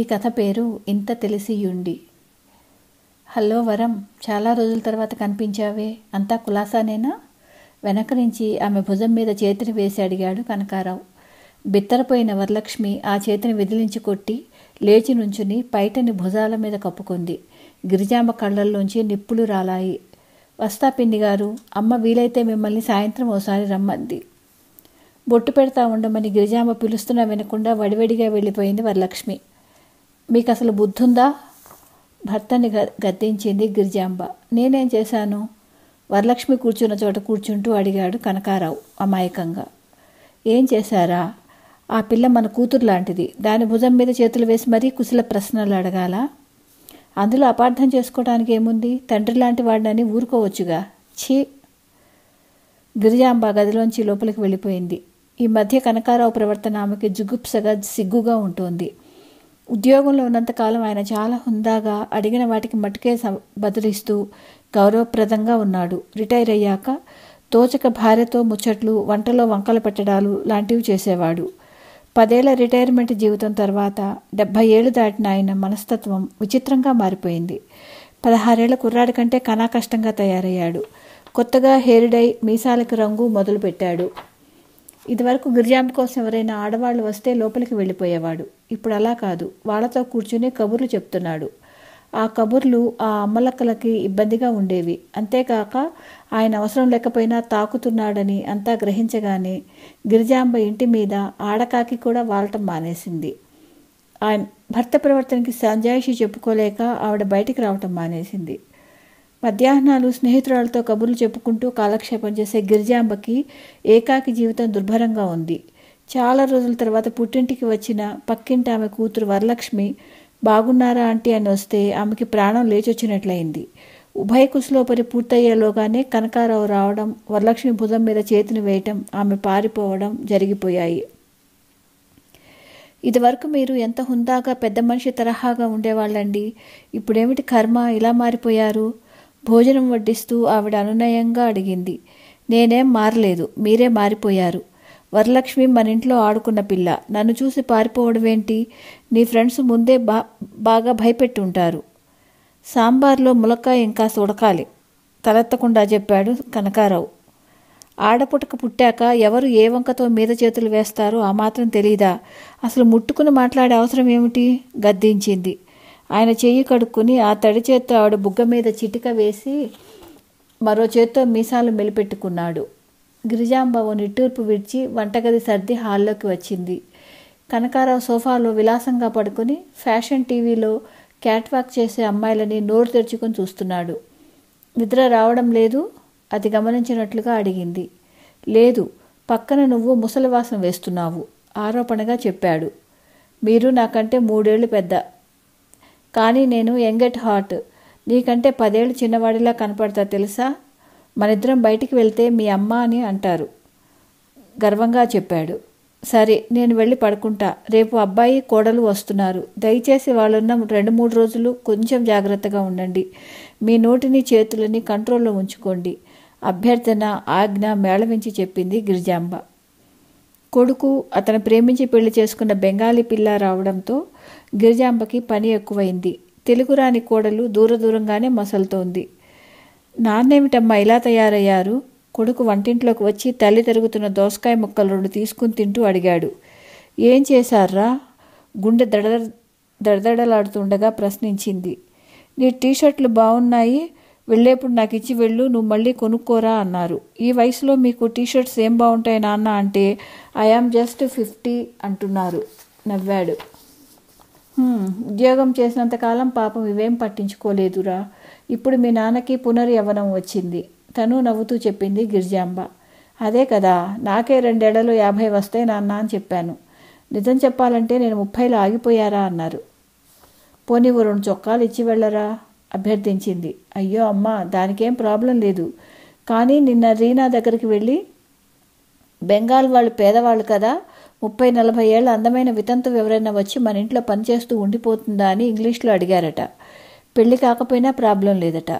ఈ కథ పేరు ఇంత తెలిసియుండి హలో వరం చాలా రోజుల తర్వాత కనిపించావే అంతా కులాసానేనా వెనక నుంచి ఆమె భుజం మీద చేతిని వేసి అడిగాడు కనకారావు బిత్తరపోయిన వరలక్ష్మి ఆ చేతిని విదిలించి కొట్టి లేచి నుంచుని పైటని భుజాల మీద కప్పుకుంది గిరిజామ కళ్ళల్లోంచి నిప్పులు రాలాయి వస్తా పిండి గారు అమ్మ వీలైతే మిమ్మల్ని సాయంత్రం ఓసారి రమ్మంది బొట్టు పెడతా ఉండమని గిరిజామ పిలుస్తున్నా వినకుండా వడివడిగా వెళ్ళిపోయింది వరలక్ష్మి మీకు అసలు బుద్ధుందా భర్తని గద్దించింది గిరిజాంబ నేనేం చేశాను వరలక్ష్మి కూర్చున్న చోట కూర్చుంటూ అడిగాడు కనకారావు అమాయకంగా ఏం చేశారా ఆ పిల్ల మన కూతురు లాంటిది దాని భుజం మీద చేతులు వేసి మరీ కుశల ప్రశ్నలు అడగాల అందులో అపార్థం చేసుకోవడానికి ఏముంది తండ్రి లాంటి వాడినని ఊరుకోవచ్చుగా ఛీ గిరిజాంబ గదిలోంచి లోపలికి వెళ్ళిపోయింది ఈ మధ్య కనకారావు ప్రవర్తన ఆమెకి జుగుప్సగా సిగ్గుగా ఉంటుంది ఉద్యోగంలో ఉన్నంతకాలం ఆయన చాలా హుందాగా అడిగిన వాటికి మటుకే బదిలిస్తూ గౌరవప్రదంగా ఉన్నాడు రిటైర్ అయ్యాక తోచక భార్యతో ముచ్చట్లు వంటలో వంకలు పెట్టడాలు లాంటివి చేసేవాడు పదేళ్ల రిటైర్మెంట్ జీవితం తర్వాత డెబ్భై ఏళ్ళు దాటిన ఆయన మనస్తత్వం విచిత్రంగా మారిపోయింది పదహారేళ్ల కుర్రాడి కంటే కష్టంగా తయారయ్యాడు కొత్తగా హెయిర్ డై మీసాలకు రంగు మొదలుపెట్టాడు ఇదివరకు గిరిజాంబ కోసం ఎవరైనా ఆడవాళ్ళు వస్తే లోపలికి వెళ్ళిపోయేవాడు ఇప్పుడు అలా కాదు వాళ్ళతో కూర్చుని కబుర్లు చెప్తున్నాడు ఆ కబుర్లు ఆ అమ్మలక్కలకి ఇబ్బందిగా ఉండేవి అంతేకాక ఆయన అవసరం లేకపోయినా తాకుతున్నాడని అంతా గ్రహించగానే గిరిజాంబ ఇంటి మీద ఆడకాకి కూడా వాలటం మానేసింది ఆయన భర్త ప్రవర్తనకి సంజాయిషి చెప్పుకోలేక ఆవిడ బయటికి రావటం మానేసింది మధ్యాహ్నాలు స్నేహితురాలతో కబుర్లు చెప్పుకుంటూ కాలక్షేపం చేసే గిరిజాంబకి ఏకాకి జీవితం దుర్భరంగా ఉంది చాలా రోజుల తర్వాత పుట్టింటికి వచ్చిన పక్కింటి ఆమె కూతురు వరలక్ష్మి బాగున్నారా ఆంటీ అని వస్తే ఆమెకి ప్రాణం లేచొచ్చినట్లయింది ఉభయ కుశలోపరి పూర్తయ్యేలోగానే కనకారావు రావడం వరలక్ష్మి భుజం మీద చేతిని వేయటం ఆమె పారిపోవడం జరిగిపోయాయి ఇదివరకు మీరు ఎంత హుందాగా పెద్ద మనిషి తరహాగా ఉండేవాళ్ళండి ఇప్పుడేమిటి కర్మ ఇలా మారిపోయారు భోజనం వడ్డిస్తూ ఆవిడ అనునయంగా అడిగింది నేనేం మారలేదు మీరే మారిపోయారు వరలక్ష్మి మన ఇంట్లో ఆడుకున్న పిల్ల నన్ను చూసి పారిపోవడమేంటి నీ ఫ్రెండ్స్ ముందే బా బాగా భయపెట్టి ఉంటారు సాంబార్లో ములక్కాయ ఇంకా సుడకాలి తలెత్తకుండా చెప్పాడు కనకారావు ఆడపుటక పుట్టాక ఎవరు ఏ వంకతో మీద చేతులు వేస్తారో ఆ మాత్రం తెలీదా అసలు ముట్టుకుని మాట్లాడే అవసరం ఏమిటి గద్దించింది ఆయన చెయ్యి కడుక్కుని ఆ తడి చేత్తో ఆవిడ బుగ్గ మీద చిటిక వేసి మరో చేత్తో మీసాలు మెలిపెట్టుకున్నాడు గిరిజాంబాబు నిట్టూర్పు విడిచి వంటగది సర్ది హాల్లోకి వచ్చింది కనకారావు సోఫాలో విలాసంగా పడుకుని ఫ్యాషన్ టీవీలో క్యాట్వాక్ చేసే అమ్మాయిలని నోరు తెరుచుకొని చూస్తున్నాడు నిద్ర రావడం లేదు అది గమనించినట్లుగా అడిగింది లేదు పక్కన నువ్వు ముసలివాసం వేస్తున్నావు ఆరోపణగా చెప్పాడు మీరు నాకంటే మూడేళ్లు పెద్ద కానీ నేను యంగ్ హార్ట్ నీకంటే పదేళ్ళు చిన్నవాడిలా కనపడతా తెలుసా మనిద్దరం బయటికి వెళ్తే మీ అమ్మ అని అంటారు గర్వంగా చెప్పాడు సరే నేను వెళ్ళి పడుకుంటా రేపు అబ్బాయి కోడలు వస్తున్నారు దయచేసి వాళ్ళున్న రెండు మూడు రోజులు కొంచెం జాగ్రత్తగా ఉండండి మీ నోటిని చేతులని కంట్రోల్లో ఉంచుకోండి అభ్యర్థన ఆజ్ఞ మేళవించి చెప్పింది గిరిజాంబ కొడుకు అతను ప్రేమించి పెళ్లి చేసుకున్న బెంగాలీ పిల్ల రావడంతో గిరిజాంబకి పని ఎక్కువైంది తెలుగు రాని కోడలు దూరదూరంగానే మసలుతోంది నాన్నేమిటమ్మా ఇలా తయారయ్యారు కొడుకు వంటింట్లోకి వచ్చి తల్లి తరుగుతున్న దోసకాయ ముక్కలు రెండు తీసుకుని తింటూ అడిగాడు ఏం చేశారా గుండె దడద దడదడలాడుతుండగా ప్రశ్నించింది నీ టీషర్ట్లు బాగున్నాయి వెళ్ళేప్పుడు నాకు ఇచ్చి వెళ్ళు నువ్వు మళ్ళీ కొనుక్కోరా అన్నారు ఈ వయసులో మీకు టీషర్ట్స్ ఏం బాగుంటాయి నాన్న అంటే ఐ ఆమ్ జస్ట్ ఫిఫ్టీ అంటున్నారు నవ్వాడు ఉద్యోగం చేసినంతకాలం పాపం ఇవేం పట్టించుకోలేదురా ఇప్పుడు మీ నాన్నకి పునర్యవనం వచ్చింది తను నవ్వుతూ చెప్పింది గిరిజాంబ అదే కదా నాకే రెండేళ్లలో యాభై వస్తాయి నాన్న అని చెప్పాను నిజం చెప్పాలంటే నేను ముప్పైలో ఆగిపోయారా అన్నారు పోనీ ఓ రెండు చొక్కాలు ఇచ్చి వెళ్ళరా అభ్యర్థించింది అయ్యో అమ్మ దానికేం ప్రాబ్లం లేదు కానీ నిన్న రీనా దగ్గరికి వెళ్ళి బెంగాల్ వాళ్ళు పేదవాళ్ళు కదా ముప్పై నలభై ఏళ్ళ అందమైన వితంతు ఎవరైనా వచ్చి మన ఇంట్లో పనిచేస్తూ ఉండిపోతుందా అని ఇంగ్లీష్లో అడిగారట పెళ్లి కాకపోయినా ప్రాబ్లం లేదట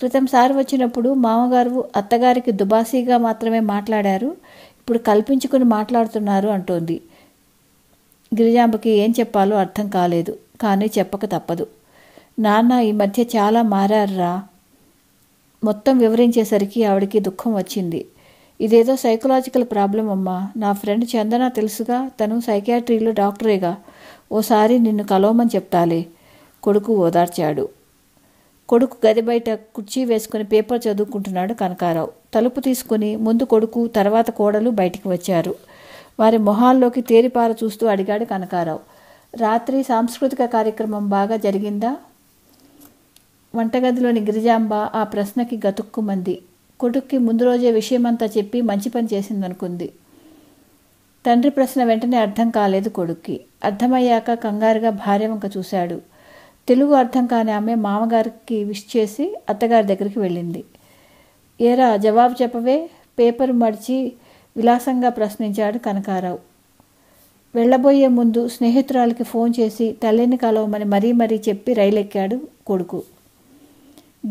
క్రితం సార్ వచ్చినప్పుడు మామగారు అత్తగారికి దుబాసీగా మాత్రమే మాట్లాడారు ఇప్పుడు కల్పించుకుని మాట్లాడుతున్నారు అంటోంది గిరిజాంబకి ఏం చెప్పాలో అర్థం కాలేదు కానీ చెప్పక తప్పదు నాన్న ఈ మధ్య చాలా మారారా మొత్తం వివరించేసరికి ఆవిడకి దుఃఖం వచ్చింది ఇదేదో సైకలాజికల్ ప్రాబ్లం అమ్మా నా ఫ్రెండ్ చందన తెలుసుగా తను సైకాట్రీలో డాక్టరేగా ఓసారి నిన్ను కలవమని చెప్తాలే కొడుకు ఓదార్చాడు కొడుకు గది బయట కుర్చీ వేసుకుని పేపర్ చదువుకుంటున్నాడు కనకారావు తలుపు తీసుకుని ముందు కొడుకు తర్వాత కోడలు బయటికి వచ్చారు వారి మొహాల్లోకి తేరిపార చూస్తూ అడిగాడు కనకారావు రాత్రి సాంస్కృతిక కార్యక్రమం బాగా జరిగిందా వంటగదిలోని గిరిజాంబ ఆ ప్రశ్నకి గతుక్కుమంది కొడుక్కి ముందు రోజే విషయమంతా చెప్పి మంచి పని చేసిందనుకుంది తండ్రి ప్రశ్న వెంటనే అర్థం కాలేదు కొడుక్కి అర్థమయ్యాక కంగారుగా భార్య వంక చూశాడు తెలుగు అర్థం కాని ఆమె మామగారికి విష్ చేసి అత్తగారి దగ్గరికి వెళ్ళింది ఏరా జవాబు చెప్పవే పేపర్ మడిచి విలాసంగా ప్రశ్నించాడు కనకారావు వెళ్ళబోయే ముందు స్నేహితురాలకి ఫోన్ చేసి తల్లిని కలవమని మరీ మరీ చెప్పి రైలెక్కాడు కొడుకు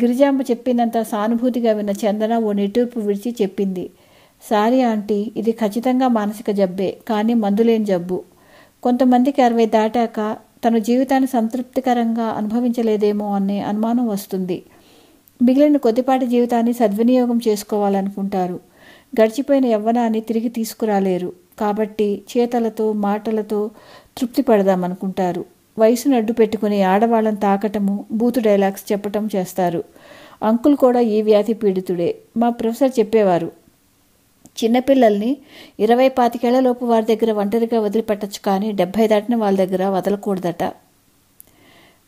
గిరిజాంబ చెప్పినంత సానుభూతిగా విన్న చందన ఓ నిటూర్పు విడిచి చెప్పింది సారీ ఆంటీ ఇది ఖచ్చితంగా మానసిక జబ్బే కానీ మందులేని జబ్బు కొంతమందికి అరవై దాటాక తన జీవితాన్ని సంతృప్తికరంగా అనుభవించలేదేమో అనే అనుమానం వస్తుంది మిగిలిన కొద్దిపాటి జీవితాన్ని సద్వినియోగం చేసుకోవాలనుకుంటారు గడిచిపోయిన యవ్వనాన్ని తిరిగి తీసుకురాలేరు కాబట్టి చేతలతో మాటలతో తృప్తి పడదామనుకుంటారు వయసును అడ్డు పెట్టుకుని ఆడవాళ్ళని తాకటము బూతు డైలాగ్స్ చెప్పటం చేస్తారు అంకుల్ కూడా ఈ వ్యాధి పీడితుడే మా ప్రొఫెసర్ చెప్పేవారు చిన్నపిల్లల్ని ఇరవై పాతికేళ్లలోపు వారి దగ్గర ఒంటరిగా వదిలిపెట్టచ్చు కానీ డెబ్బై దాటిన వాళ్ళ దగ్గర వదలకూడదట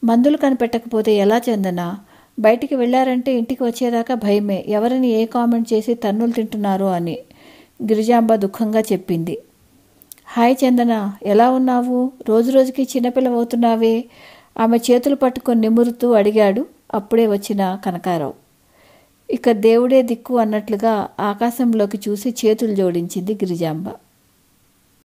మందులు కనిపెట్టకపోతే ఎలా చెందనా బయటికి వెళ్ళారంటే ఇంటికి వచ్చేదాకా భయమే ఎవరిని ఏ కామెంట్ చేసి తన్నులు తింటున్నారు అని గిరిజాంబ దుఃఖంగా చెప్పింది హాయ్ చందన ఎలా ఉన్నావు రోజు రోజుకి చిన్నపిల్లవవుతున్నావే ఆమె చేతులు పట్టుకొని నిమురుతూ అడిగాడు అప్పుడే వచ్చిన కనకారావు ఇక దేవుడే దిక్కు అన్నట్లుగా ఆకాశంలోకి చూసి చేతులు జోడించింది గిరిజాంబ